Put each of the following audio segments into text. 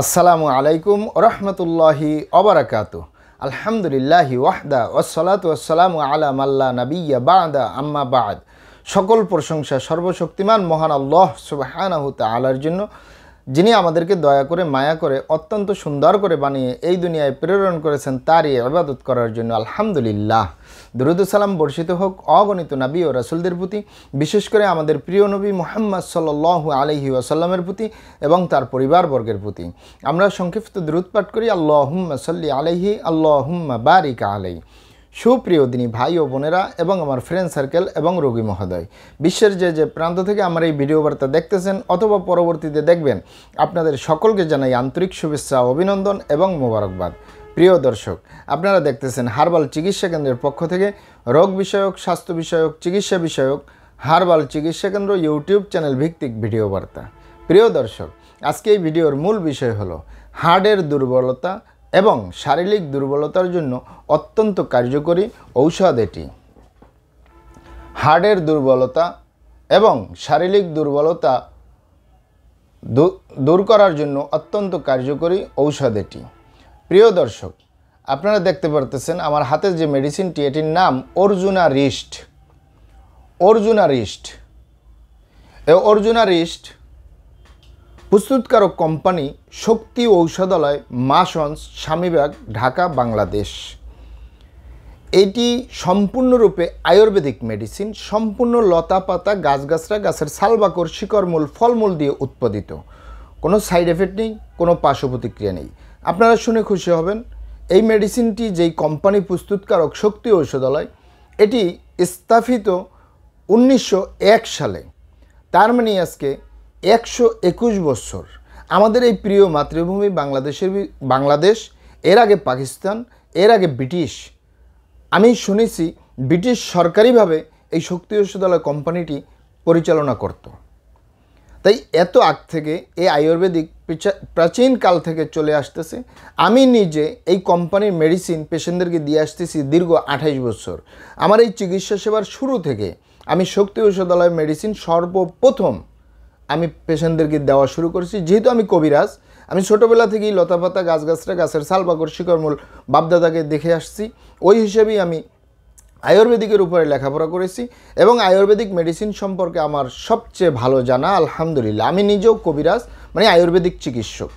আসসালামু আলাইকুম রহমতুল্লাহি অবরাকাত আলহামদুলিল্লাহি ওয়াহদা ওসলাত ওসালামু আলাম আল্লাহ নবিয়া বাদা আম্মা বাদ সকল প্রশংসা সর্বশক্তিমান মহান আল্লাহ সুবাহানাহু তালার জন্য যিনি আমাদেরকে দয়া করে মায়া করে অত্যন্ত সুন্দর করে বানিয়ে এই দুনিয়ায় প্রেরণ করেছেন তারই আবাদত করার জন্য আলহামদুলিল্লাহ দুরুদুসালাম বর্ষিত হোক অগণিত নাবী ও রাসুলদের প্রতি বিশেষ করে আমাদের প্রিয় নবী মোহাম্মদ সাল্লু আলহি আসাল্লামের প্রতি এবং তার পরিবারবর্গের প্রতি আমরা সংক্ষিপ্ত দ্রুত পাঠ করি আল্লাহ হুম্মা সাল্লি আলহি আল্লাহ হুম্মা বারিকা আলাই সুপ্রিয় দিনী ভাই ও বোনেরা এবং আমার ফ্রেন্ড সার্কেল এবং রোগী মহোদয় বিশ্বের যে যে প্রান্ত থেকে আমার এই ভিডিও বার্তা দেখতেছেন অথবা পরবর্তীতে দেখবেন আপনাদের সকলকে জানাই আন্তরিক শুভেচ্ছা অভিনন্দন এবং মোবারকবাদ প্রিয় দর্শক আপনারা দেখতেছেন হার্বাল চিকিৎসা কেন্দ্রের পক্ষ থেকে রোগ বিষয়ক স্বাস্থ্য বিষয়ক চিকিৎসা বিষয়ক হারবাল চিকিৎসা কেন্দ্র ইউটিউব চ্যানেল ভিত্তিক ভিডিও বার্তা প্রিয় দর্শক আজকে এই ভিডিওর মূল বিষয় হলো হার্টের দুর্বলতা এবং শারীরিক দুর্বলতার জন্য অত্যন্ত কার্যকরী ঔষধ এটি হাড়ের দুর্বলতা এবং শারীরিক দুর্বলতা দূর করার জন্য অত্যন্ত কার্যকরী ঔষধ এটি প্রিয় দর্শক আপনারা দেখতে পারতেছেন আমার হাতে যে মেডিসিনটি এটির নাম Arjunarishta Arjunarishta Arjunarishta প্রস্তুতকারক কোম্পানি শক্তি ঔষধালয় মাসন্স স্বামীবাগ ঢাকা বাংলাদেশ এটি সম্পূর্ণরূপে আয়ুর্বেদিক মেডিসিন সম্পূর্ণ লতা পাতা গাছগাছরা গাছের সালবাকর মূল ফলমূল দিয়ে উৎপাদিত কোনো সাইড এফেক্ট নেই কোনো পার্শ্ব প্রতিক্রিয়া নেই আপনারা শুনে খুশি হবেন এই মেডিসিনটি যেই কোম্পানি প্রস্তুতকারক শক্তি ঔষধালয় এটি স্থাপিত উনিশশো সালে তার মানে আজকে একশো একুশ বছর আমাদের এই প্রিয় মাতৃভূমি বাংলাদেশের বাংলাদেশ এর আগে পাকিস্তান এর আগে ব্রিটিশ আমি শুনেছি ব্রিটিশ সরকারিভাবে এই শক্তি ঔষধালয় কোম্পানিটি পরিচালনা করত তাই এত আগ থেকে এই আয়ুর্বেদিক প্রাচীন কাল থেকে চলে আসতেছে আমি নিজে এই কোম্পানির মেডিসিন পেশেন্টদেরকে দিয়ে আসতেছি দীর্ঘ আঠাইশ বছর আমার এই চিকিৎসা সেবার শুরু থেকে আমি শক্তি ঔষধালয় মেডিসিন সর্বপ্রথম আমি পেশেন্টদেরকে দেওয়া শুরু করেছি যেহেতু আমি কবিরাজ আমি ছোটোবেলা থেকেই লতাপাতা গাছগাছরা গাছের সাল বাকর শিকরমূল বাপদাদাকে দেখে আসছি ওই হিসেবেই আমি আয়ুর্বেদিকের উপরে লেখাপড়া করেছি এবং আয়ুর্বেদিক মেডিসিন সম্পর্কে আমার সবচেয়ে ভালো জানা আলহামদুলিল্লাহ আমি নিজেও কবিরাজ মানে আয়ুর্বেদিক চিকিৎসক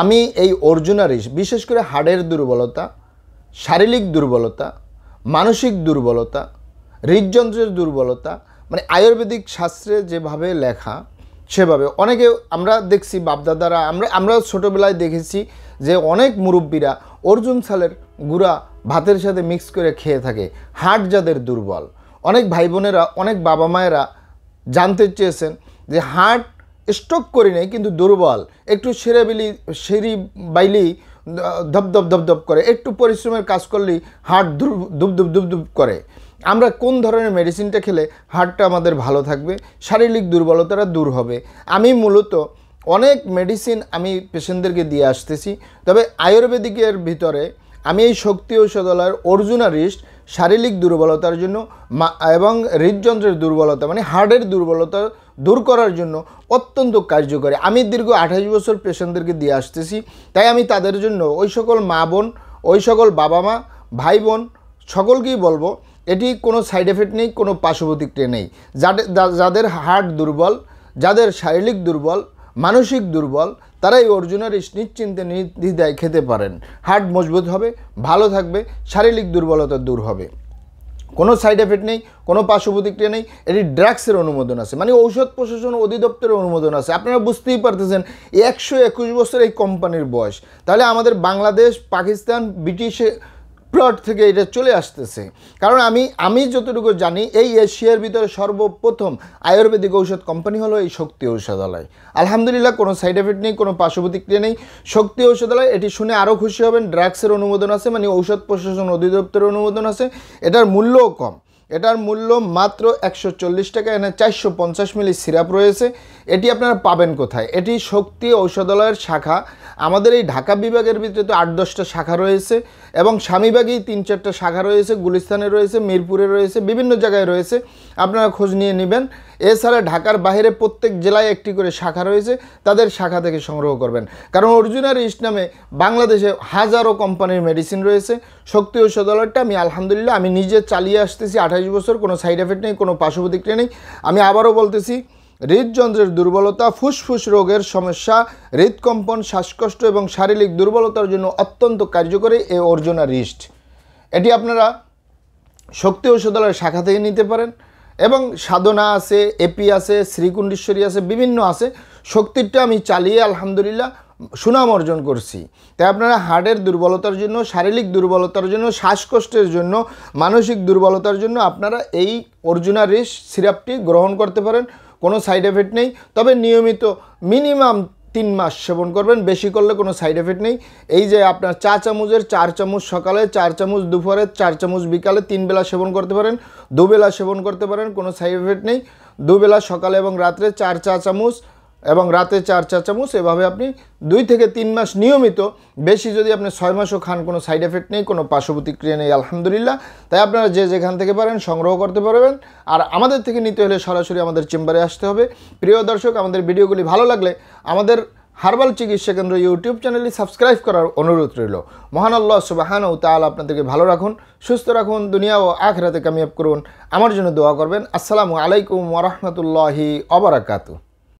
আমি এই অর্জুনারিস বিশেষ করে হাড়ের দুর্বলতা শারীরিক দুর্বলতা মানসিক দুর্বলতা হৃদযন্ত্রের দুর্বলতা মানে আয়ুর্বেদিক শাস্ত্রে যেভাবে লেখা সেভাবে অনেকে আমরা দেখছি বাপদাদারা আমরা আমরা ছোটোবেলায় দেখেছি যে অনেক মুরব্বীরা অর্জুন সালের গুঁড়া ভাতের সাথে মিক্স করে খেয়ে থাকে হাট যাদের দুর্বল অনেক ভাই বোনেরা অনেক বাবা মায়েরা জানতে চেয়েছেন যে হাট স্টক করি নেই কিন্তু দুর্বল একটু সেরে বিলি সেরি ধপ ধপ ধপধপ করে একটু পরিশ্রমের কাজ করলেই হাট ধুব দুপ দুপ দুপ করে আমরা কোন ধরনের মেডিসিনটা খেলে হার্টটা আমাদের ভালো থাকবে শারীরিক দুর্বলতাটা দূর হবে আমি মূলত অনেক মেডিসিন আমি পেশেন্টদেরকে দিয়ে আসতেছি তবে আয়ুর্বেদিকের ভিতরে আমি এই শক্তি ঔষধালয়ের অর্জুনা রিস্ট শারীরিক দুর্বলতার জন্য এবং হৃদযন্ত্রের দুর্বলতা মানে হার্টের দুর্বলতা দূর করার জন্য অত্যন্ত কার্যকরী আমি দীর্ঘ আঠাশ বছর পেশেন্টদেরকে দিয়ে আসতেছি তাই আমি তাদের জন্য ওই সকল মা বোন ওই সকল বাবা মা ভাই বোন সকলকেই বলবো এটি কোনো সাইড এফেক্ট নেই কোনো পার্শ্বপ্রতিক্রিয়া নেই যাদের যাদের হার্ট দুর্বল যাদের শারীরিক দুর্বল মানসিক দুর্বল তারা এই অর্জুনের নিশ্চিন্তে নির্দিদায় খেতে পারেন হার্ট মজবুত হবে ভালো থাকবে শারীরিক দুর্বলতা দূর হবে কোনো সাইড এফেক্ট নেই কোনো পার্শ্ববর্তী ট্রে নেই এটি ড্রাগসের অনুমোদন আছে মানে ঔষধ প্রশাসন অধিদপ্তরের অনুমোদন আছে আপনারা বুঝতেই পারতেছেন একশো একুশ বছর এই কোম্পানির বয়স তাহলে আমাদের বাংলাদেশ পাকিস্তান ব্রিটিশে প্লট থেকে এটা চলে আসতেছে কারণ আমি আমি যতটুকু জানি এই এশিয়ার ভিতরে সর্বপ্রথম আয়ুর্বেদিক ঔষধ কোম্পানি হলো এই শক্তি ঔষধালয় আলহামদুলিল্লাহ কোনো সাইড এফেক্ট নেই কোনো পার্শ্বপ্রতিক্রিয়া নেই শক্তি ঔষধালয় এটি শুনে আরও খুশি হবেন ড্রাগসের অনুমোদন আছে মানে ঔষধ প্রশাসন অধিদপ্তরের অনুমোদন আছে এটার মূল্যও কম এটার মূল্য মাত্র একশো টাকা এখানে চারশো মিলি সিরাপ রয়েছে এটি আপনারা পাবেন কোথায় এটি শক্তি ঔষধালয়ের শাখা আমাদের এই ঢাকা বিভাগের ভিতরে তো আট দশটা শাখা রয়েছে এবং স্বামীবাগেই তিন চারটা শাখা রয়েছে গুলিস্তানে রয়েছে মিরপুরে রয়েছে বিভিন্ন জায়গায় রয়েছে আপনারা খোঁজ নিয়ে নেবেন এছাড়া ঢাকার বাইরে প্রত্যেক জেলায় একটি করে শাখা রয়েছে তাদের শাখা থেকে সংগ্রহ করবেন কারণ অর্জুনার ইস্ট নামে বাংলাদেশে হাজারো কোম্পানির মেডিসিন রয়েছে শক্তি ঔষধালয়টা আমি আলহামদুলিল্লাহ আমি নিজে চালিয়ে আসতেছি আঠাশ বছর কোনো সাইড এফেক্ট নেই কোনো পার্শ্বপ্রতিক্রিয়া নেই আমি আবারও বলতেছি হৃদযন্ত্রের দুর্বলতা ফুসফুস রোগের সমস্যা হৃদকম্পন শ্বাসকষ্ট এবং শারীরিক দুর্বলতার জন্য অত্যন্ত কার্যকরী এ অর্জনা রিস্ট এটি আপনারা শক্তি ঔষধালয়ের শাখা থেকে নিতে পারেন এবং সাধনা আছে এপি আছে শ্রীকুণ্ডেশ্বরী আছে বিভিন্ন আছে শক্তিটা আমি চালিয়ে আলহামদুলিল্লাহ সুনাম অর্জন করছি তাই আপনারা হার্টের দুর্বলতার জন্য শারীরিক দুর্বলতার জন্য শ্বাসকষ্টের জন্য মানসিক দুর্বলতার জন্য আপনারা এই অর্জুনা রিস সিরাপটি গ্রহণ করতে পারেন কোনো সাইড এফেক্ট নেই তবে নিয়মিত মিনিমাম তিন মাস সেবন করবেন বেশি করলে কোনো সাইড এফেক্ট নেই এই যে আপনার চা চামচের চার চামচ সকালে চার চামচ দুপুরে চার চামচ বিকালে তিন বেলা সেবন করতে পারেন দুবেলা সেবন করতে পারেন কোনো সাইড এফেক্ট নেই দুবেলা সকালে এবং রাত্রে চার চা চামচ এবং রাতে চার চা চামচ এভাবে আপনি দুই থেকে তিন মাস নিয়মিত বেশি যদি আপনি ছয় মাসও খান কোনো সাইড এফেক্ট নেই কোনো পার্শ্ব নেই আলহামদুলিল্লাহ তাই আপনারা যে যেখান থেকে পারেন সংগ্রহ করতে পারবেন আর আমাদের থেকে নিতে হলে সরাসরি আমাদের চেম্বারে আসতে হবে প্রিয় দর্শক আমাদের ভিডিওগুলি ভালো লাগলে আমাদের হার্বাল চিকিৎসা কেন্দ্র ইউটিউব চ্যানেলটি সাবস্ক্রাইব করার অনুরোধ রইল মহান আল্লাহ সুবাহান ও তাল আপনাদেরকে ভালো রাখুন সুস্থ রাখুন দুনিয়া ও আখরাতে কামিয়াব করুন আমার জন্য দোয়া করবেন আসসালামু আলাইকুম ওরহমতুল্লাহি অবরাকাতু